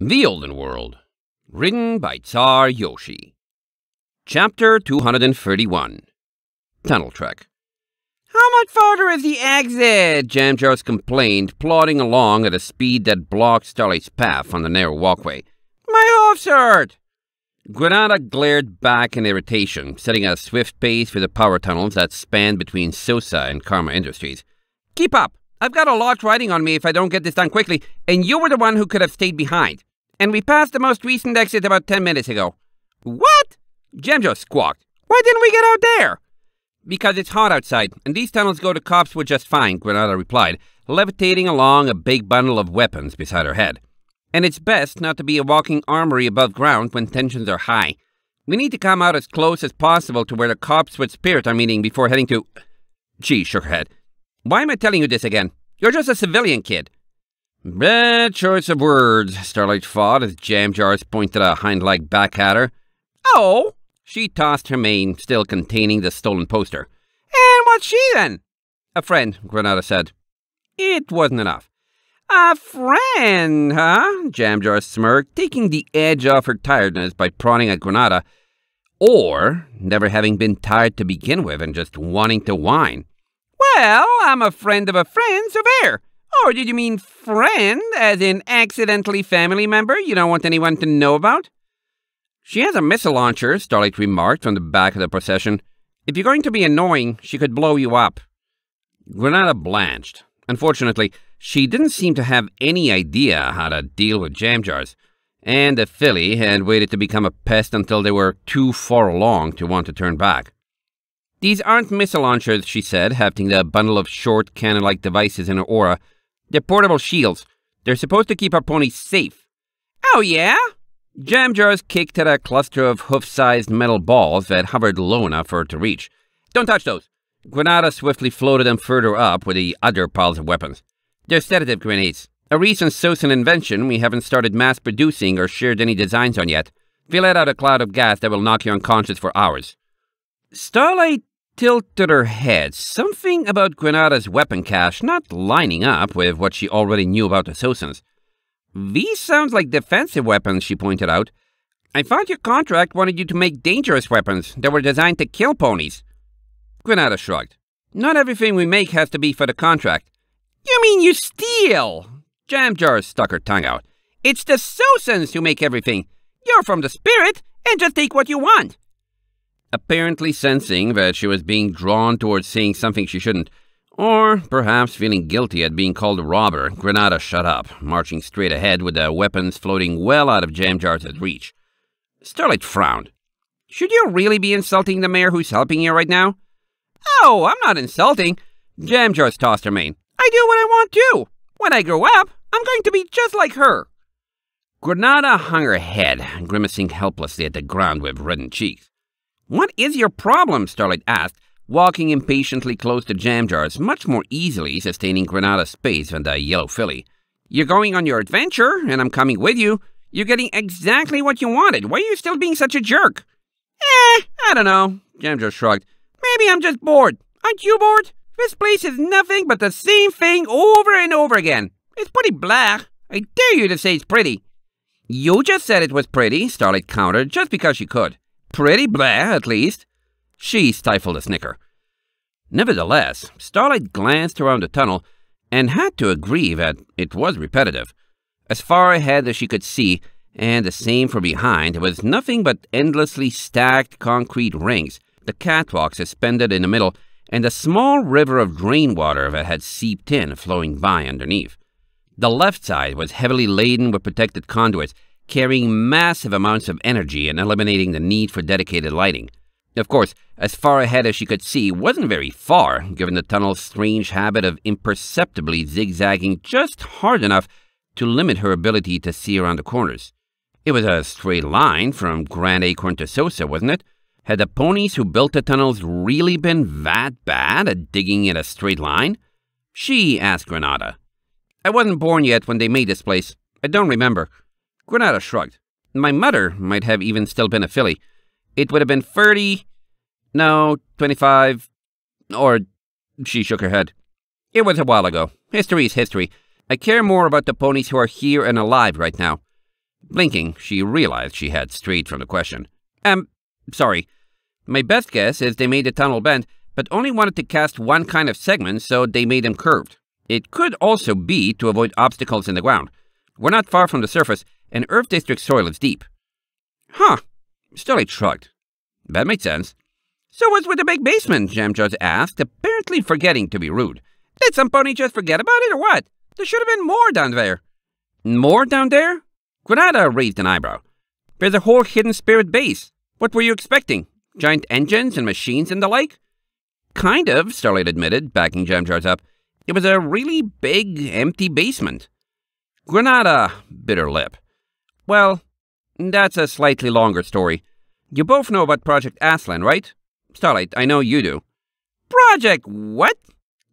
The Olden World, written by Tsar Yoshi. Chapter 231 Tunnel Trek. How much farther is the exit? Jamjars complained, plodding along at a speed that blocked Starlight's path on the narrow walkway. My hoof's hurt! Granada glared back in irritation, setting a swift pace for the power tunnels that spanned between Sosa and Karma Industries. Keep up! I've got a lot riding on me if I don't get this done quickly, and you were the one who could have stayed behind. And we passed the most recent exit about 10 minutes ago. What? Gemjo squawked. Why didn't we get out there? Because it's hot outside, and these tunnels go to Coppswood just fine, Granada replied, levitating along a big bundle of weapons beside her head. And it's best not to be a walking armory above ground when tensions are high. We need to come out as close as possible to where the Coppswood spirits are meeting before heading to... She shook her head. Why am I telling you this again? You're just a civilian kid. Bad choice of words, Starlight fought as Jam Jars pointed a hind leg back at her. Oh! She tossed her mane, still containing the stolen poster. And what's she then? A friend, Granada said. It wasn't enough. A friend, huh? Jamjar smirked, taking the edge off her tiredness by prodding at Granada. Or never having been tired to begin with and just wanting to whine. Well, I'm a friend of a friend, so there. Or did you mean friend, as in accidentally family member you don't want anyone to know about? She has a missile launcher, Starlight remarked from the back of the procession. If you're going to be annoying, she could blow you up. Granada blanched. Unfortunately, she didn't seem to have any idea how to deal with jam jars, and the filly had waited to become a pest until they were too far along to want to turn back. These aren't missile launchers, she said, hefting the bundle of short, cannon-like devices in her aura, they're portable shields. They're supposed to keep our ponies safe. Oh, yeah? Jam jars kicked at a cluster of hoof-sized metal balls that hovered low enough for her to reach. Don't touch those. Granada swiftly floated them further up with the other piles of weapons. They're sedative grenades. A recent Sosin invention we haven't started mass producing or shared any designs on yet. We let out a cloud of gas that will knock you unconscious for hours. Starlight tilted her head. Something about Granada's weapon cache not lining up with what she already knew about the Sosans. These sounds like defensive weapons, she pointed out. I thought your contract wanted you to make dangerous weapons that were designed to kill ponies. Granada shrugged. Not everything we make has to be for the contract. You mean you steal? Jam Jar stuck her tongue out. It's the Sosans who make everything. You're from the spirit and just take what you want apparently sensing that she was being drawn towards seeing something she shouldn't, or perhaps feeling guilty at being called a robber, Granada shut up, marching straight ahead with the weapons floating well out of jam jars reach. Starlight frowned. Should you really be insulting the mayor who's helping you right now? Oh, I'm not insulting. Jam jars tossed her mane. I do what I want to. When I grow up, I'm going to be just like her. Granada hung her head, grimacing helplessly at the ground with reddened cheeks. What is your problem? Starlight asked, walking impatiently close to jam jars, much more easily sustaining Granada's pace than the yellow filly. You're going on your adventure, and I'm coming with you. You're getting exactly what you wanted. Why are you still being such a jerk? Eh, I don't know, Jamjar shrugged. Maybe I'm just bored. Aren't you bored? This place is nothing but the same thing over and over again. It's pretty blah. I dare you to say it's pretty. You just said it was pretty, Starlight countered, just because she could. Pretty blah, at least. She stifled a snicker. Nevertheless, Starlight glanced around the tunnel and had to agree that it was repetitive. As far ahead as she could see, and the same from behind, was nothing but endlessly stacked concrete rings, the catwalk suspended in the middle, and a small river of drain water that had seeped in flowing by underneath. The left side was heavily laden with protected conduits carrying massive amounts of energy and eliminating the need for dedicated lighting. Of course, as far ahead as she could see wasn't very far, given the tunnel's strange habit of imperceptibly zigzagging just hard enough to limit her ability to see around the corners. It was a straight line from Grand Acorn to Sosa, wasn't it? Had the ponies who built the tunnels really been that bad at digging in a straight line? She asked Granada. I wasn't born yet when they made this place. I don't remember. Granada shrugged. My mother might have even still been a filly. It would have been 30, no, 25, or she shook her head. It was a while ago. History is history. I care more about the ponies who are here and alive right now. Blinking, she realized she had strayed from the question. Um, sorry. My best guess is they made the tunnel bend, but only wanted to cast one kind of segment, so they made them curved. It could also be to avoid obstacles in the ground. We're not far from the surface, and Earth District soil is deep. Huh. Sterling shrugged. That made sense. So what's with the big basement? Jamjars asked, apparently forgetting to be rude. Did some pony just forget about it or what? There should have been more down there. More down there? Granada raised an eyebrow. There's a whole hidden spirit base. What were you expecting? Giant engines and machines and the like? Kind of, Starlight admitted, backing Jamjars up. It was a really big, empty basement. Granada bit her lip. Well, that's a slightly longer story. You both know about Project Aslan, right? Starlight, I know you do. Project what?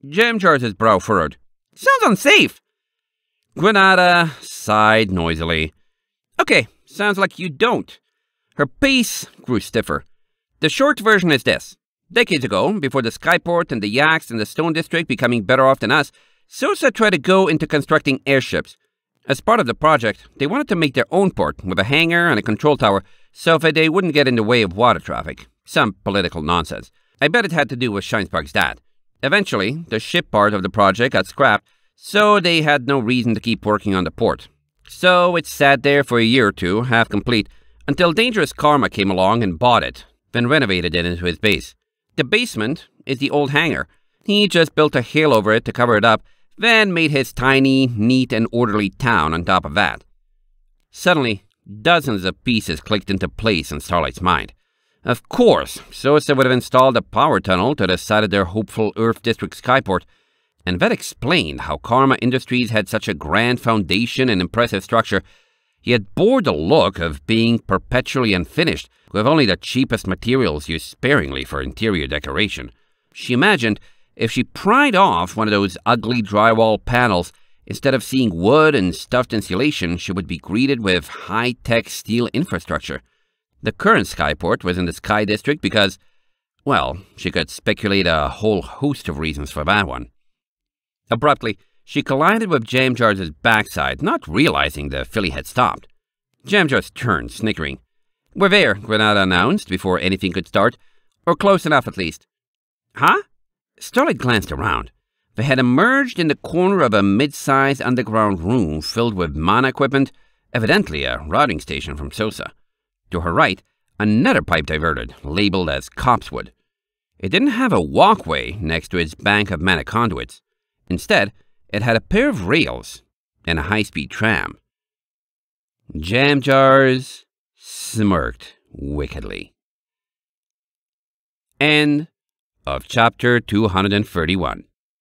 Jim Jar's brow furrowed. Sounds unsafe. Granada sighed noisily. Okay, sounds like you don't. Her pace grew stiffer. The short version is this. Decades ago, before the Skyport and the Yaks and the Stone District becoming better off than us, Sosa tried to go into constructing airships. As part of the project, they wanted to make their own port with a hangar and a control tower so that they wouldn't get in the way of water traffic. Some political nonsense. I bet it had to do with Scheinsberg's dad. Eventually, the ship part of the project got scrapped, so they had no reason to keep working on the port. So it sat there for a year or two, half complete, until Dangerous Karma came along and bought it, then renovated it into his base. The basement is the old hangar. He just built a hill over it to cover it up Van made his tiny, neat, and orderly town on top of that. Suddenly, dozens of pieces clicked into place in Starlight's mind. Of course, Sosa would have installed a power tunnel to the site of their hopeful Earth District skyport, and that explained how Karma Industries had such a grand foundation and impressive structure, yet bore the look of being perpetually unfinished, with only the cheapest materials used sparingly for interior decoration. She imagined if she pried off one of those ugly drywall panels, instead of seeing wood and stuffed insulation, she would be greeted with high-tech steel infrastructure. The current skyport was in the Sky District because, well, she could speculate a whole host of reasons for that one. Abruptly, she collided with Jamjars's backside, not realizing the filly had stopped. Jamjars turned, snickering. We're there, Granada announced before anything could start, or close enough at least. Huh? Sterling glanced around. They had emerged in the corner of a mid-sized underground room filled with mana equipment, evidently a routing station from Sosa. To her right, another pipe diverted, labeled as Copswood. It didn't have a walkway next to its bank of mana conduits. Instead, it had a pair of rails and a high-speed tram. Jam jars smirked wickedly. End of chapter 231.